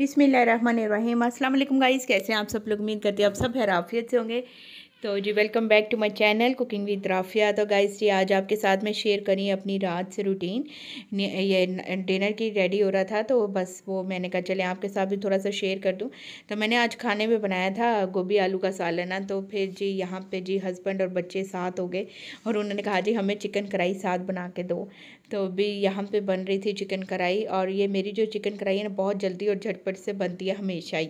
बिसमीम अल्लाम गाइस कैसे हैं आप सब लोग उम्मीद करते हैं आप सब हैराफियत से होंगे तो जी welcome back to my channel cooking with Rafia तो गाइस जी आज आपके साथ मैं शेयर करी अपनी रात से रूटीन ये डिनर की रेडी हो रहा था तो बस वो मैंने कहा चले आपके साथ भी थोड़ा सा शेयर कर दूं तो मैंने आज खाने में बनाया था गोभी आलू का सालना तो फिर जी यहाँ पे जी हस्बैंड और बच्चे साथ हो गए और उन्होंने कहा जी हमें चिकन कढ़ाई साथ बना के दो तो भी यहाँ पर बन रही थी चिकन कढ़ाई और ये मेरी जो चिकन कढ़ाई है ना बहुत जल्दी और झटपट से बनती है हमेशा ही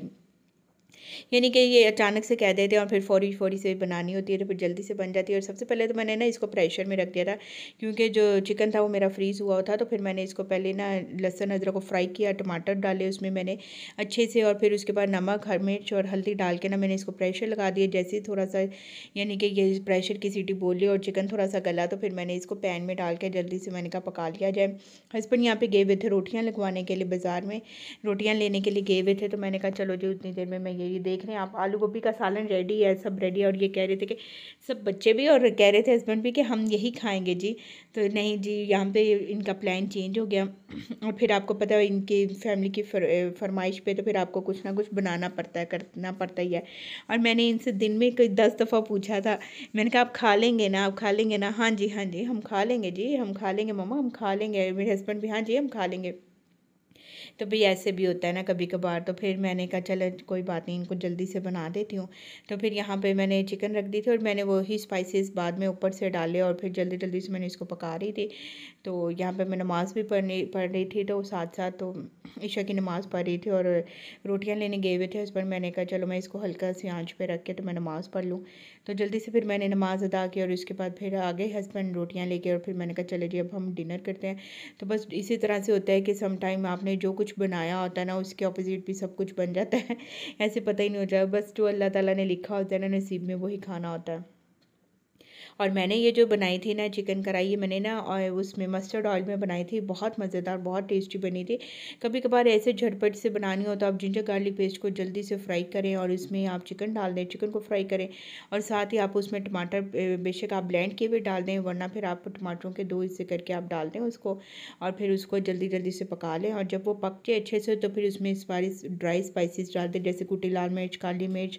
यानी कि ये अचानक से कह देते हैं और फिर फौरी फौरी से बनानी होती है तो फिर जल्दी से बन जाती है और सबसे पहले तो मैंने ना इसको प्रेशर में रख दिया था क्योंकि जो चिकन था वो मेरा फ्रीज़ हुआ था तो फिर मैंने इसको पहले ना लहसन अदरक को फ्राई किया टमाटर डाले उसमें मैंने अच्छे से और फिर उसके बाद नमक हर मिर्च और हल्दी डाल के ना मैंने इसको प्रेशर लगा दिया जैसे ही थोड़ा सा यानी कि ये प्रेशर की सीटी बोली और चिकन थोड़ा सा गला तो फिर मैंने इसको पैन में डाल के जल्दी से मैंने कहा पका लिया जाए हस्बैंड यहाँ पे गए हुए थे रोटियाँ लगवाने के लिए बाज़ार में रोटियाँ लेने के लिए गए हुए थे तो मैंने कहा चलो जी उतनी देर में मैं यही देख रहे हैं आप आलू गोभी का सालन रेडी है सब रेडी है और ये कह रहे थे कि सब बच्चे भी और कह रहे थे हस्बैंड भी कि हम यही खाएंगे जी तो नहीं जी यहाँ पे इनका प्लान चेंज हो गया और फिर आपको पता है इनकी फैमिली की फर, फरमाइश पे तो फिर आपको कुछ ना कुछ बनाना पड़ता है करना पड़ता ही है और मैंने इनसे दिन में कोई दस दफ़ा पूछा था मैंने कहा आप खा लेंगे ना आप खा लेंगे ना हाँ जी हाँ जी हम खा लेंगे जी हम खा लेंगे ममा हम खा लेंगे मेरे हस्बैंड भी हाँ जी हम खा लेंगे तो भाई ऐसे भी होता है ना कभी कभार तो फिर मैंने कहा चलो कोई बात नहीं इनको जल्दी से बना देती हूँ तो फिर यहाँ पे मैंने चिकन रख दी थी और मैंने वही स्पाइसेस बाद में ऊपर से डाले और फिर जल्दी जल्दी से मैंने इसको पका रही थी तो यहाँ पर मैं नमाज़ भी पढ़नी पढ़ रही थी तो साथ साथ तो ईशा की नमाज़ पढ़ रही थी और रोटियाँ लेने गए हुए थे उस पर मैंने कहा चलो मैं इसको हल्का सी आँच पर रख के तो मैं नमाज़ पढ़ लूँ तो जल्दी से फिर मैंने नमाज़ अदा की और उसके बाद फिर आगे हस्बैंड रोटियाँ लेके और फिर मैंने कहा चले जी अब हम डिनर करते हैं तो बस इसी तरह से होता है कि समटाइम आपने जो कुछ बनाया होता है ना उसके अपोजिट भी सब कुछ बन जाता है ऐसे पता ही नहीं होता बस जो अल्लाह ताला ने लिखा होता है ना नसीब में वही खाना होता है और मैंने ये जो बनाई थी ना चिकन कढ़ाई ये मैंने ना और उसमें मस्टर्ड ऑयल में बनाई थी बहुत मज़ेदार बहुत टेस्टी बनी थी कभी कभार ऐसे झटपट से बनानी हो तो आप जिंजर गार्लिक पेस्ट को जल्दी से फ्राई करें और इसमें आप चिकन डाल दें चिकन को फ्राई करें और साथ ही आप उसमें टमाटर बेशक आप ब्लेंड किए हुए डाल दें वरना फिर आप टमाटरों के दो हिस्से करके आप डाल दें उसको और फिर उसको जल्दी जल्दी से पका लें और जब वो पक जाए अच्छे से तो फिर उसमें स्पाइस ड्राई स्पाइसिस डाल दें जैसे कुटी लाल मिर्च काली मिर्च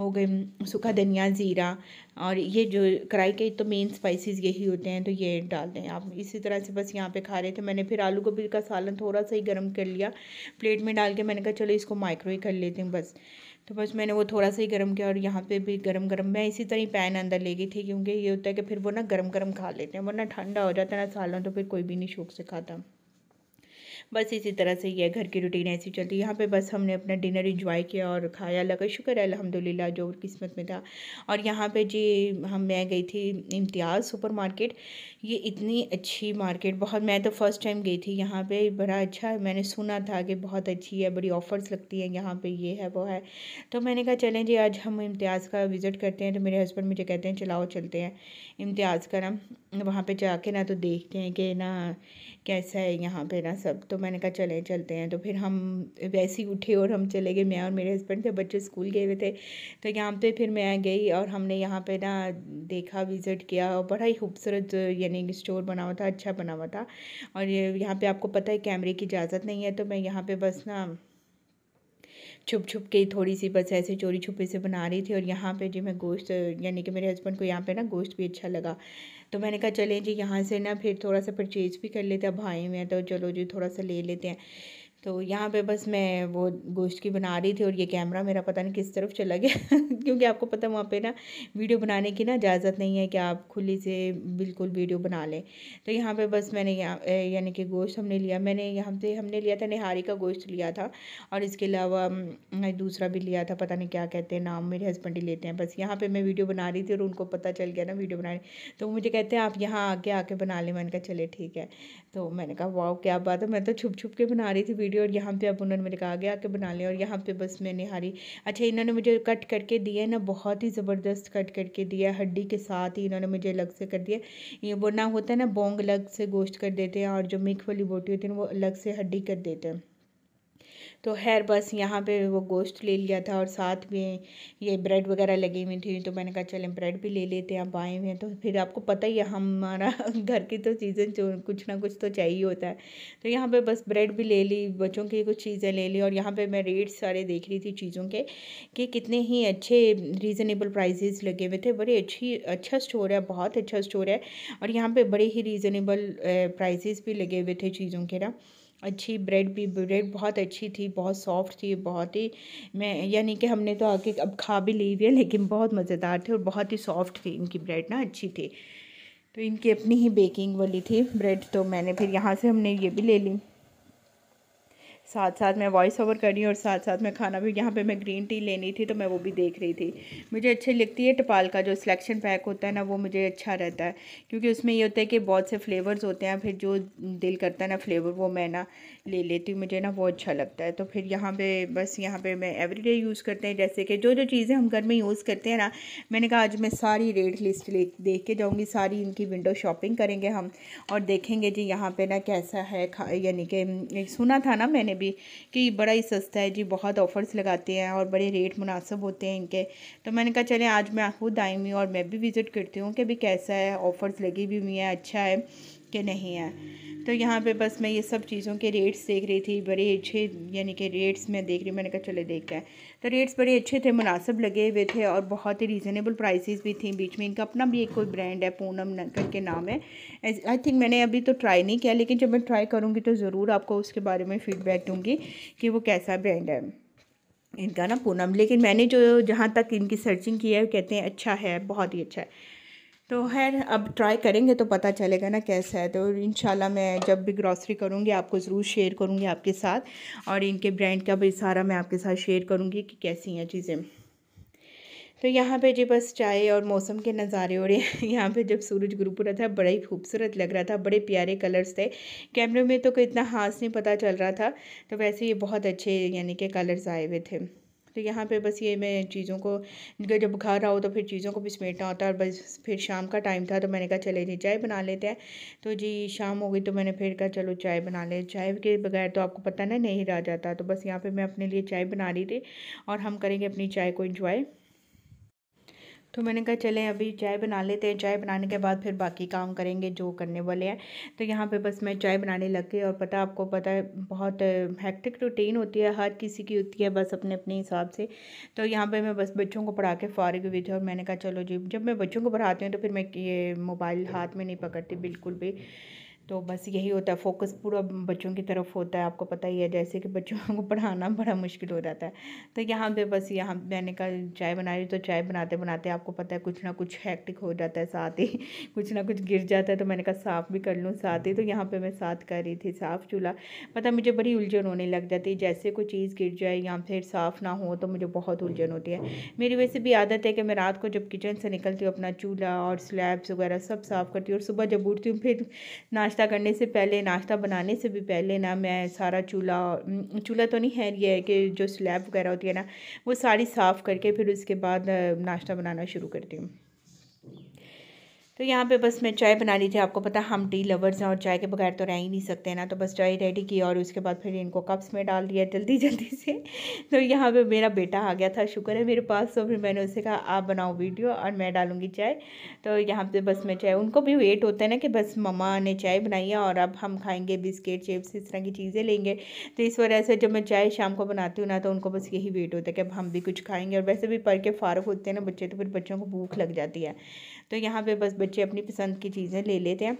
हो गई सूखा धनिया ज़ीरा और ये जो कढ़ाई के तो मेन स्पाइसेस यही होते हैं तो ये डाल दें आप इसी तरह से बस यहाँ पे खा रहे थे मैंने फिर आलू गोभी का सालन थोड़ा सा ही गर्म कर लिया प्लेट में डाल के मैंने कहा चलो इसको माइक्रोवेव कर लेते हैं बस तो बस मैंने वो थोड़ा सा ही गर्म किया और यहाँ पे भी गर्म गर्म मैं इसी तरह ही पैन अंदर ले गई थी क्योंकि ये होता है कि फिर वो ना गर्म गर्म खा लेते हैं वरना ठंडा हो जाता है ना सालन तो फिर कोई भी नहीं शौक से खाता बस इसी तरह से यह घर की रूटीन ऐसी चलती यहाँ पर बस हमने अपना डिनर इंजॉय किया और खाया अल्लाह शुक्र है अलहमदिल्ला जो किस्मत में था और यहाँ पर जी हम मैं गई थी इम्तियाज़ सुपर मार्केट ये इतनी अच्छी मार्केट बहुत मैं तो फ़र्स्ट टाइम गई थी यहाँ पर बड़ा अच्छा है मैंने सुना था कि बहुत अच्छी है बड़ी ऑफ़र्स लगती हैं यहाँ पर ये है वो है तो मैंने कहा चलें जी आज हम इम्तियाज़ का विज़िट करते हैं तो मेरे हस्बैंड मुझे कहते हैं चलाओ चलते हैं इम्तियाज़ का ना वहाँ पे जाके ना तो देखते हैं कि ना कैसा है यहाँ पे ना सब तो मैंने कहा चले चलते हैं तो फिर हम वैसे ही उठे और हम चले गए मैं और मेरे हस्बैंड थे बच्चे स्कूल गए हुए थे तो यहाँ पे फिर मैं गई और हमने यहाँ पे ना देखा विज़िट किया और बड़ा ही खूबसूरत यानी कि स्टोर बना हुआ था अच्छा बना हुआ था और ये यहाँ पर आपको पता है कैमरे की इजाज़त नहीं है तो मैं यहाँ पर बस ना छुप छुप के थोड़ी सी बस ऐसे चोरी छुपे से बना रही थी और यहाँ पे जी मैं गोश्त यानी कि मेरे हस्बैंड को यहाँ पे ना गोश्त भी अच्छा लगा तो मैंने कहा चलें जी यहाँ से ना फिर थोड़ा सा परचेज़ भी कर लेते हैं भाई में तो चलो जी थोड़ा सा ले लेते हैं तो यहाँ पे बस मैं वो गोश्त की बना रही थी और ये कैमरा मेरा पता नहीं किस तरफ चला गया क्योंकि आपको पता वहाँ पे ना वीडियो बनाने की ना इजाज़त नहीं है कि आप खुली से बिल्कुल वीडियो बना लें तो यहाँ पे बस मैंने यहाँ यानी कि गोश्त हमने लिया मैंने यहाँ पे हमने लिया था निहारी का गोश्त लिया था और इसके अलावा मैं दूसरा भी लिया था पता नहीं क्या कहते हैं नाम मेरे हस्बैंड ही लेते हैं बस यहाँ पर मैं वीडियो बना रही थी और उनको पता चल गया ना वीडियो रही तो मुझे कहते हैं आप यहाँ आके आके बना लें मैंने कहा चले ठीक है तो मैंने कहा वाह क्या बात है मैं तो छुप छुप के बना रही थी वीडियो और यहाँ पे अब उन्होंने मेरे कहा आगे आके बना लें और यहाँ पे बस मैंने निहारी अच्छा इन्होंने मुझे कट करके दिया ना बहुत ही ज़बरदस्त कट करके दिया हड्डी के साथ ही इन्होंने मुझे अलग से कर दिया ये वो ना होता है ना बोंग अलग से गोश्त कर देते हैं और जो मिक वाली बोटी होती है वो अलग से हड्डी कर देते हैं तो खैर बस यहाँ पे वो गोश्त ले लिया था और साथ में ये ब्रेड वगैरह लगी हुई थी तो मैंने कहा चलें ब्रेड भी ले लेते हैं आप आए हुए हैं तो फिर आपको पता ही है हमारा घर की तो चीज़ें जो कुछ ना कुछ तो चाहिए होता है तो यहाँ पर बस ब्रेड भी ले ली बच्चों की कुछ चीज़ें ले ली और यहाँ पर मैं रेट्स सारे देख रही थी चीज़ों के कि कितने ही अच्छे रीज़नेबल प्राइजेज़ लगे हुए थे बड़े अच्छी अच्छा स्टोर है बहुत अच्छा स्टोर है और यहाँ पर बड़े ही रीज़नेबल प्राइजेस भी लगे हुए थे चीज़ों के ना अच्छी ब्रेड भी ब्रेड बहुत अच्छी थी बहुत सॉफ्ट थी बहुत ही मैं यानी कि हमने तो आके अब खा भी ली हुई है लेकिन बहुत मज़ेदार थी और बहुत ही सॉफ्ट थी इनकी ब्रेड ना अच्छी थी तो इनकी अपनी ही बेकिंग वाली थी ब्रेड तो मैंने फिर यहाँ से हमने ये भी ले ली साथ साथ मैं वॉइस ओवर कर रही और साथ साथ मैं खाना भी यहाँ पे मैं ग्रीन टी लेनी थी तो मैं वो भी देख रही थी मुझे अच्छी लगती है टपाल का जो सिलेक्शन पैक होता है ना वो मुझे अच्छा रहता है क्योंकि उसमें ये होता है कि बहुत से फ्लेवर्स होते हैं फिर जो दिल करता है ना फ्लेवर वो मैं ना ले लेती हूँ मुझे ना बहुत अच्छा लगता है तो फिर यहाँ पे बस यहाँ पे मैं एवरीडे यूज़ करते हैं जैसे कि जो जो चीज़ें हम घर में यूज़ करते हैं ना मैंने कहा आज मैं सारी रेट लिस्ट ले देख के जाऊँगी सारी इनकी विंडो शॉपिंग करेंगे हम और देखेंगे जी यहाँ पर ना कैसा है यानी कि सुना था ना मैंने भी कि बड़ा ही सस्ता है जी बहुत ऑफ़र्स लगाते हैं और बड़े रेट मुनासब होते हैं इनके तो मैंने कहा चले आज मैं खुद आई हुई और मैं भी विज़िट करती हूँ कि भी कैसा है ऑफ़र्स लगी भी हुई हैं अच्छा है कि नहीं है तो यहाँ पे बस मैं ये सब चीज़ों के रेट्स देख रही थी बड़े अच्छे यानी कि रेट्स मैं देख रही मैंने कहा चले देखते हैं तो रेट्स बड़े अच्छे थे मुनासब लगे हुए थे और बहुत ही रीज़नेबल प्राइसेस भी थी बीच में इनका अपना भी एक कोई ब्रांड है पूनम नगर के नाम है आई थिंक मैंने अभी तो ट्राई नहीं किया लेकिन जब मैं ट्राई करूँगी तो ज़रूर आपको उसके बारे में फ़ीडबैक दूँगी कि वो कैसा ब्रांड है इनका ना पूनम लेकिन मैंने जो जहाँ तक इनकी सर्चिंग की है कहते हैं अच्छा है बहुत ही अच्छा है तो है अब ट्राई करेंगे तो पता चलेगा ना कैसा है तो इन मैं जब भी ग्रॉसरी करूँगी आपको ज़रूर शेयर करूँगी आपके साथ और इनके ब्रांड का भी सारा मैं आपके साथ शेयर करूँगी कि कैसी हैं चीज़ें तो यहाँ पे जी बस चाय और मौसम के नज़ारे हो रहे हैं यहाँ पे जब सूरज ग्रुप रहा था बड़ा ही खूबसूरत लग रहा था बड़े प्यारे कलर्स थे कैमरे में तो कोई इतना हाथ नहीं पता चल रहा था तो वैसे ये बहुत अच्छे यानी कि कलर्स आए हुए थे तो यहाँ पे बस ये मैं चीज़ों को जब घर हूँ तो फिर चीज़ों को भी समेटना होता है और बस फिर शाम का टाइम था तो मैंने कहा चले जी चाय बना लेते हैं तो जी शाम हो गई तो मैंने फिर कहा चलो चाय बना ले चाय के बगैर तो आपको पता ना नहीं रह जाता तो बस यहाँ पर मैं अपने लिए चाय बना रही थी और हम करेंगे अपनी चाय को इंजॉय तो मैंने कहा चलें अभी चाय बना लेते हैं चाय बनाने के बाद फिर बाकी काम करेंगे जो करने वाले हैं तो यहाँ पे बस मैं चाय बनाने लग गई और पता आपको पता है बहुत हैक्टिक रूटीन होती है हर किसी की होती है बस अपने अपने हिसाब से तो यहाँ पे मैं बस बच्चों को पढ़ा के फारिग हुई थी और मैंने कहा चलो जी जब मैं बच्चों को पढ़ाती हूँ तो फिर मैं ये मोबाइल हाथ में नहीं पकड़ती बिल्कुल भी तो बस यही होता है फोकस पूरा बच्चों की तरफ होता है आपको पता ही है जैसे कि बच्चों को पढ़ाना बड़ा मुश्किल हो जाता है तो यहाँ पे बस यहाँ मैंने कहा चाय बना रही तो चाय बनाते बनाते आपको पता है कुछ ना कुछ हैक्टिक हो जाता है साथ ही कुछ ना कुछ गिर जाता है तो मैंने कहा साफ़ भी कर लूँ साथ ही तो यहाँ पर मैं साथ कर रही थी साफ़ चूल्हा पता मुझे बड़ी उलझन होने लग जाती है जैसे कोई चीज़ गिर जाए या फिर साफ़ ना हो तो मुझे बहुत उलझन होती है मेरी वैसे भी आदत है कि मैं रात को जब किचन से निकलती हूँ अपना चूल्हा और स्लैब्स वगैरह सब साफ़ करती हूँ और सुबह जब उठती हूँ फिर नाश्ता नाश्ता करने से पहले नाश्ता बनाने से भी पहले ना मैं सारा चूल्हा चूल्हा तो नहीं है ये है कि जो स्लैब वगैरह होती है ना वो सारी साफ़ करके फिर उसके बाद नाश्ता बनाना शुरू करती हूँ तो यहाँ पे बस मैं चाय बना ली थी आपको पता हम टी लवर्स हैं और चाय के बगैर तो रह ही नहीं सकते ना तो बस चाय रेडी की और उसके बाद फिर इनको कप्स में डाल दिया जल्दी जल्दी से तो यहाँ पे मेरा बेटा आ गया था शुक्र है मेरे पास तो फिर मैंने उससे कहा आप बनाओ वीडियो और मैं डालूँगी चाय तो यहाँ पर बस मैं चाय उनको भी वेट होता है ना कि बस ममा ने चाय बनाई है और अब हम खाएँगे बिस्किट चिप्स इस तरह की चीज़ें लेंगे तो इस वजह से जब मैं चाय शाम को बनाती हूँ ना तो उनको बस यही वेट होता है कि अब हम भी कुछ खाएँगे और वैसे भी पढ़ के फारग होते हैं ना बच्चे तो फिर बच्चों को भूख लग जाती है तो यहाँ पे बस बच्चे अपनी पसंद की चीज़ें ले लेते हैं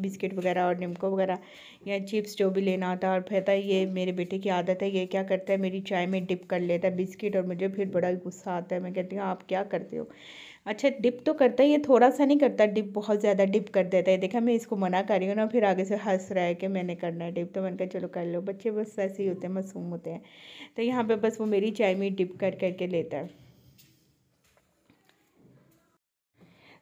बिस्किट वगैरह और निमको वगैरह या चिप्स जो भी लेना होता है और फिर तो ये मेरे बेटे की आदत है ये क्या करता है मेरी चाय में डिप कर लेता है बिस्किट और मुझे फिर बड़ा गुस्सा आता है मैं कहती हूँ आप क्या करते हो अच्छा डिप तो करता है ये थोड़ा सा नहीं करता डिप बहुत ज़्यादा डिप कर देता है देखा मैं इसको मना कर रही हूँ ना फिर आगे से हंस रहा है कि मैंने करना है डिप तो मैंने कहा चलो कर लो बच्चे बस ऐसे ही होते हैं मासूम होते हैं तो यहाँ पर बस वो मेरी चाय में डिप कर करके लेता है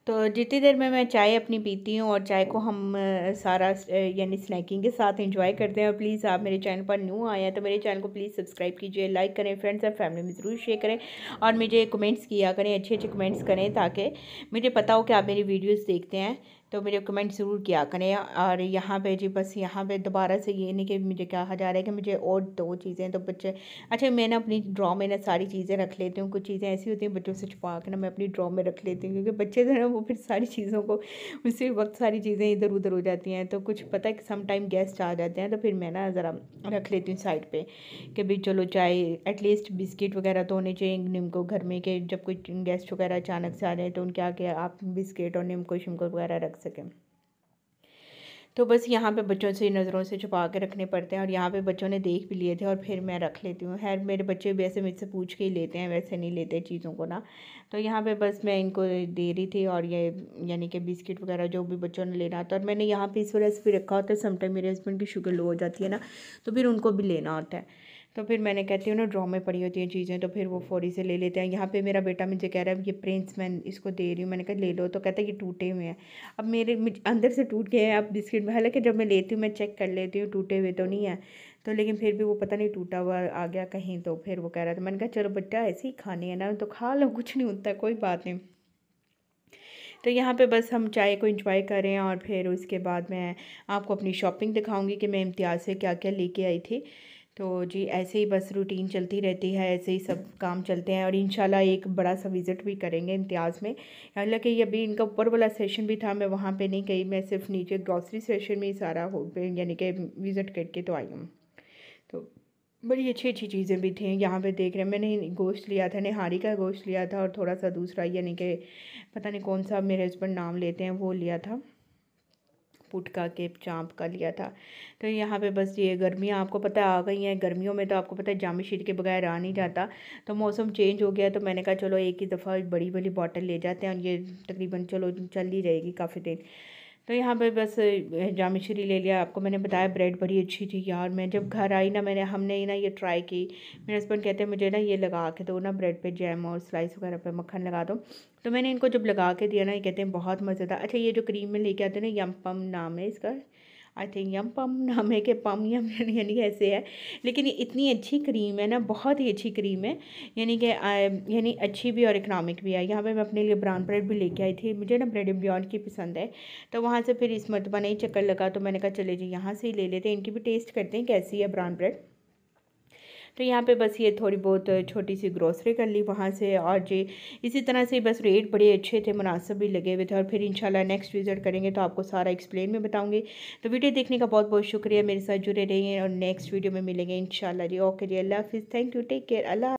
तो जितनी देर में मैं चाय अपनी पीती हूँ और चाय को हम सारा यानी स्नैकिंग के साथ इंजॉय करते हैं और प्लीज़ आप मेरे चैनल पर न्यू आए हैं तो मेरे चैनल को प्लीज़ सब्सक्राइब कीजिए लाइक करें फ्रेंड्स और फैमिली में ज़रूर शेयर करें और मुझे कमेंट्स किया करें अच्छे अच्छे कमेंट्स करें ताकि मुझे पता हो कि आप मेरी वीडियोज़ देखते हैं तो मुझे कमेंट ज़रूर किया करें और यहाँ पे जी बस यहाँ पे दोबारा से ये नहीं कि मुझे कहा जा रहा है कि मुझे और दो चीज़ें तो बच्चे अच्छा मैं ना अपनी ड्रॉ में ना सारी चीज़ें रख लेती हूँ कुछ चीज़ें ऐसी होती हैं बच्चों से छुपा कर ना मैं अपनी ड्रॉ में रख लेती हूँ क्योंकि बच्चे जो है ना वो फिर सारी चीज़ों को उसी वक्त सारी चीज़ें इधर उधर हो जाती हैं तो कुछ पता है कि सम टाइम गेस्ट आ जाते हैं तो फिर मैं ना ज़रा रख लेती हूँ साइड पर कि भाई चलो चाय एटलीस्ट बिस्किट वगैरह तो होने चाहिए निम्को घर में कि जब कोई गेस्ट वगैरह अचानक से आ जाए तो उनके आके आप बिस्किट और निम्को शिमको वगैरह रख सकें तो बस यहाँ पे बच्चों से नज़रों से छुपा के रखने पड़ते हैं और यहाँ पे बच्चों ने देख भी लिए थे और फिर मैं रख लेती हूँ खैर मेरे बच्चे भी ऐसे मुझसे पूछ के ही लेते हैं वैसे नहीं लेते चीज़ों को ना तो यहाँ पे बस मैं इनको दे रही थी और ये यानी कि बिस्किट वगैरह जो भी बच्चों ने लेना होता है और मैंने यहाँ पर इस वजह से भी रखा होता है समटाइम मेरे हस्बैंड की शुगर लो हो जाती है ना तो फिर उनको भी लेना होता है तो फिर मैंने कहती हूँ ना ड्रॉ में पड़ी होती हैं चीज़ें तो फिर वो फौरी से ले लेते हैं यहाँ पे मेरा बेटा मुझे कह रहा है ये प्रिंस मैं इसको दे रही हूँ मैंने कहा ले लो तो कहता है ये टूटे हुए हैं अब मेरे अंदर से टूट गए हैं अब बिस्किट में हालांकि जब मैं लेती हूँ मैं चेक कर लेती हूँ टूटे हुए तो नहीं है तो लेकिन फिर भी वो पता नहीं टूटा हुआ आ गया कहीं तो फिर वो कह रहा था मैंने कहा चलो बच्चा ऐसे ही खाने है ना तो खा लो कुछ नहीं होता कोई बात नहीं तो यहाँ पे बस हम चाय को इंजॉय करें और फिर उसके बाद मैं आपको अपनी शॉपिंग दिखाऊंगी कि मैं इम्तियाज़ से क्या क्या लेके आई थी तो जी ऐसे ही बस रूटीन चलती रहती है ऐसे ही सब काम चलते हैं और इन एक बड़ा सा विज़िट भी करेंगे इम्तियाज़ में हालांकि अभी इनका ऊपर वाला सेशन भी था मैं वहाँ पे नहीं गई मैं सिर्फ नीचे ग्रॉसरी सेशन में ही सारा हो यानी कि विज़िट करके तो आई हूँ तो बड़ी अच्छी अच्छी चीज़ें भी थी यहाँ पर देख रहे हैं मैंने गोश्त लिया था निहारी का गोश्त लिया था और थोड़ा सा दूसरा यानी कि पता नहीं कौन सा मेरे हस्बैंड नाम लेते हैं वो लिया था फुट का केप चाँप का लिया था तो यहाँ पे बस ये गर्मियाँ आपको पता आ गई हैं गर्मियों में तो आपको पता है जामी शीट के बगैर आ नहीं जाता तो मौसम चेंज हो गया तो मैंने कहा चलो एक ही दफ़ा बड़ी बड़ी बॉटल ले जाते हैं और ये तकरीबन चलो चल ही जाएगी काफ़ी देर तो यहाँ पर बस जामिश्री ले लिया आपको मैंने बताया ब्रेड बड़ी अच्छी थी यार मैं जब घर आई ना मैंने हमने ही ना ये ट्राई की मेरे हस्बैंड कहते हैं मुझे ना ये लगा के दो ना ब्रेड पे जैम और स्लाइस वगैरह पे मक्खन लगा दो तो मैंने इनको जब लगा के दिया ना ये कहते हैं बहुत मज़ेदार अच्छा ये जो क्रीम में लेके आते हैं ना यम पम नाम है इसका आई थिंक यम पम नाम है कि पम यम यानी ऐसे है लेकिन ये इतनी अच्छी क्रीम है ना बहुत ही अच्छी क्रीम है यानी कि यानी अच्छी भी और इकनॉमिक भी है यहाँ पे मैं अपने लिए ब्राउन ब्रेड भी लेके आई थी मुझे ना ब्रेड एंड बियॉन्ड की पसंद है तो वहाँ से फिर इस मरतबा नहीं चक्कर लगा तो मैंने कहा चले जी यहाँ से ही ले लेते हैं इनकी भी टेस्ट करते हैं कैसी है ब्राउन ब्रेड तो यहाँ पे बस ये थोड़ी बहुत छोटी सी ग्रोसरी कर ली वहाँ से और जी इसी तरह से बस रेट बड़े अच्छे थे मुनासब भी लगे हुए थे और फिर इंशाल्लाह नेक्स्ट विज़िट करेंगे तो आपको सारा एक्सप्लेन में बताऊँगी तो वीडियो देखने का बहुत बहुत शुक्रिया मेरे साथ जुड़े रहिए और नेक्स्ट वीडियो में मिलेंगे इन जी ओके जी अल्लाह हाफिज़ thank you take care Allah